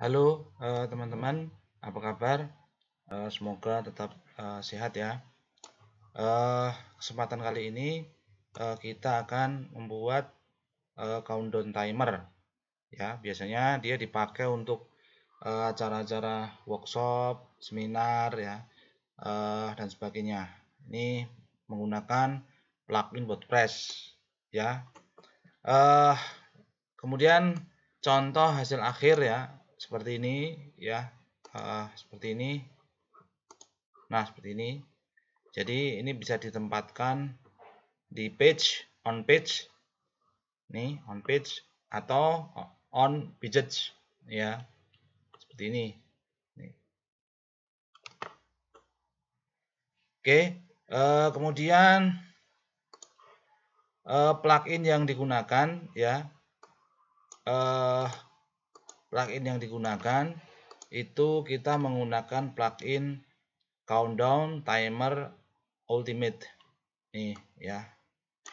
Halo eh, teman-teman, uh, apa kabar? Uh, semoga tetap uh, sehat ya. kesempatan kali ini kita akan membuat countdown timer. Ya, biasanya dia dipakai untuk acara-acara workshop, seminar ya, dan sebagainya. Ini menggunakan plugin WordPress ya. kemudian contoh hasil akhir ya seperti ini ya uh, seperti ini nah seperti ini jadi ini bisa ditempatkan di page on page nih on page atau on widget ya seperti ini nih. oke uh, kemudian uh, plugin yang digunakan ya uh, plugin yang digunakan itu kita menggunakan plugin countdown timer ultimate nih ya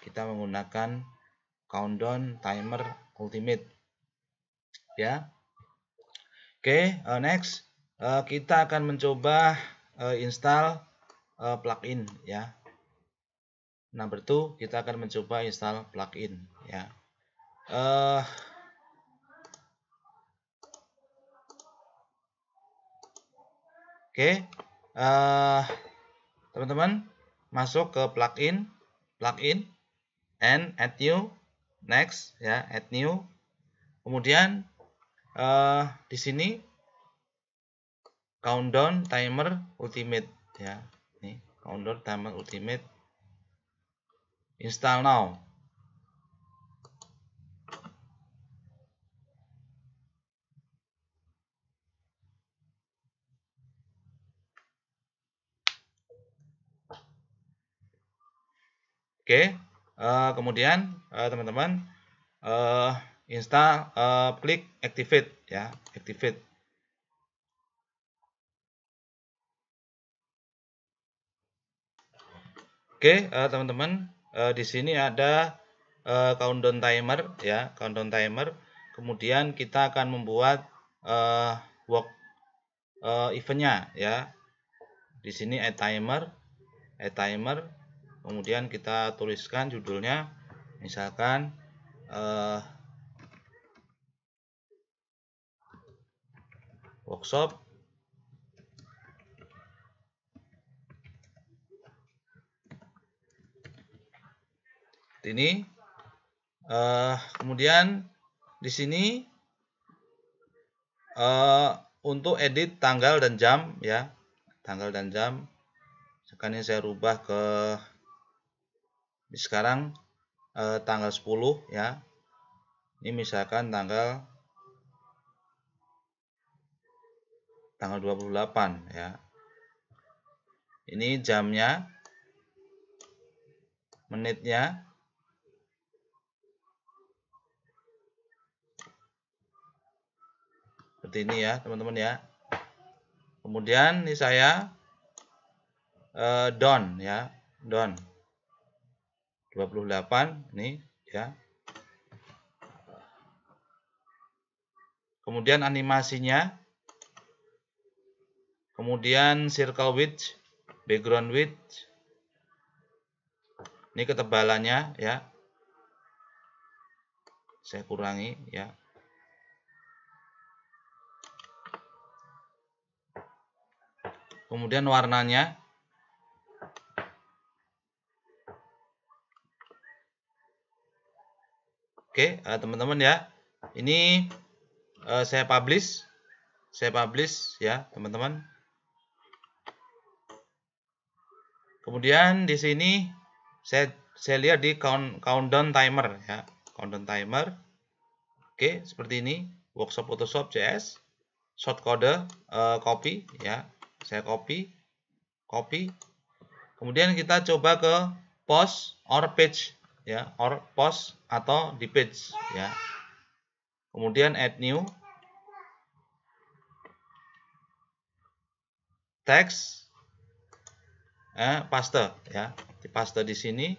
kita menggunakan countdown timer ultimate ya oke okay, uh, eh, next uh, kita akan mencoba uh, install uh, plugin ya number 2 kita akan mencoba install plugin ya uh, Oke, uh, teman-teman masuk ke plugin, plugin, and add new, next, ya, add new. Kemudian uh, di sini countdown timer ultimate, ya, ini countdown timer ultimate. Install now. Oke, uh, kemudian eh, teman-teman uh, uh, eh, install, uh, klik activate ya, activate. Oke, uh, teman-teman, uh, di sini ada uh, countdown timer ya, countdown timer. Kemudian kita akan membuat uh, work uh, eventnya ya. Di sini add timer, add timer kemudian kita tuliskan judulnya misalkan eh, workshop ini eh, kemudian di sini eh, untuk edit tanggal dan jam ya tanggal dan jam sekarang ini saya rubah ke sekarang eh, tanggal 10 ya ini misalkan tanggal tanggal 28 ya ini jamnya menitnya seperti ini ya teman-teman ya kemudian ini saya eh, down ya down 28 ini ya. Kemudian animasinya. Kemudian circle width, background width. Ini ketebalannya ya. Saya kurangi ya. Kemudian warnanya Oke, eh, teman-teman ya. Ini uh, saya publish. Saya publish ya, teman-teman. Kemudian di sini saya saya lihat di count, countdown timer ya. Countdown timer. Oke, seperti ini. Workshop Photoshop CS short uh, copy ya. Saya copy copy. Kemudian kita coba ke post or page ya or post atau di page ya kemudian add new text eh, paste ya di paste di sini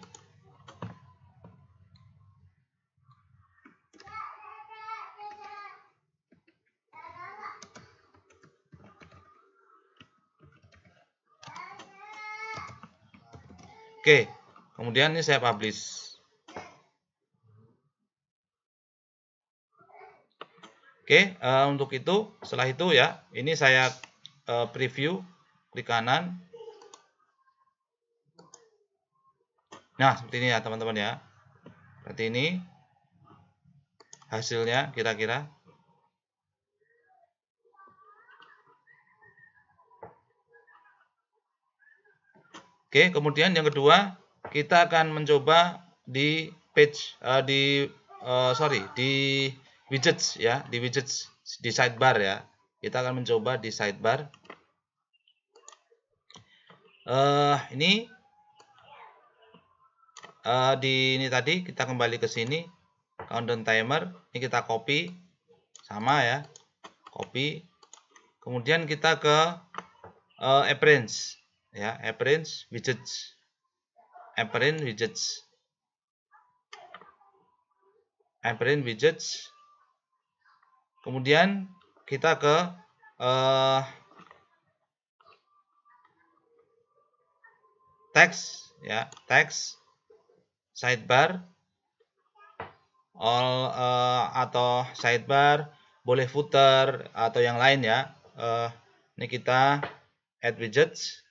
Oke, kemudian ini saya publish. Oke, uh, untuk itu setelah itu ya, ini saya uh, preview, di kanan. Nah, seperti ini ya teman-teman ya. Seperti ini hasilnya kira-kira. Oke, kemudian yang kedua kita akan mencoba di page uh, di uh, sorry di widgets ya, di widgets di sidebar ya. Kita akan mencoba di sidebar. Uh, ini uh, di ini tadi kita kembali ke sini countdown timer. Ini kita copy sama ya, copy. Kemudian kita ke uh, appearance ya, appearance widgets, appearance widgets appearance widgets Kemudian kita ke uh, teks ya, teks sidebar all uh, atau sidebar boleh footer atau yang lain ya. Uh, ini kita add widgets.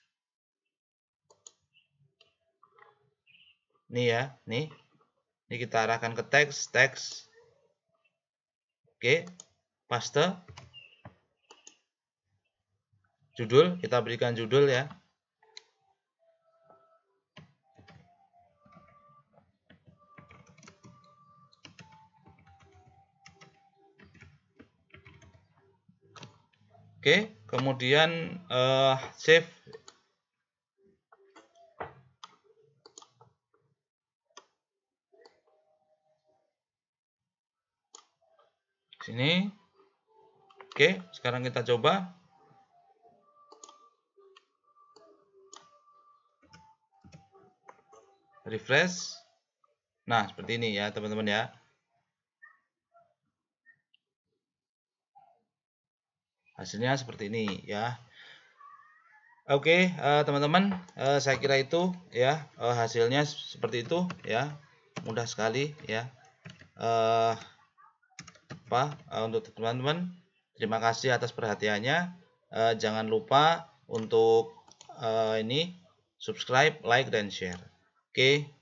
Ini ya, nih. Ini kita arahkan ke teks, teks. Oke paste judul kita berikan judul ya Oke, kemudian uh, save. Sini. Oke, sekarang kita coba. Refresh. Nah, seperti ini ya, teman-teman ya. Hasilnya seperti ini ya. Oke, eh, teman-teman, eh, saya kira itu ya eh, hasilnya seperti itu ya, mudah sekali ya. Uh, apa uh, untuk teman-teman Terima kasih atas perhatiannya. Uh, jangan lupa untuk uh, ini subscribe, like, dan share. Oke. Okay.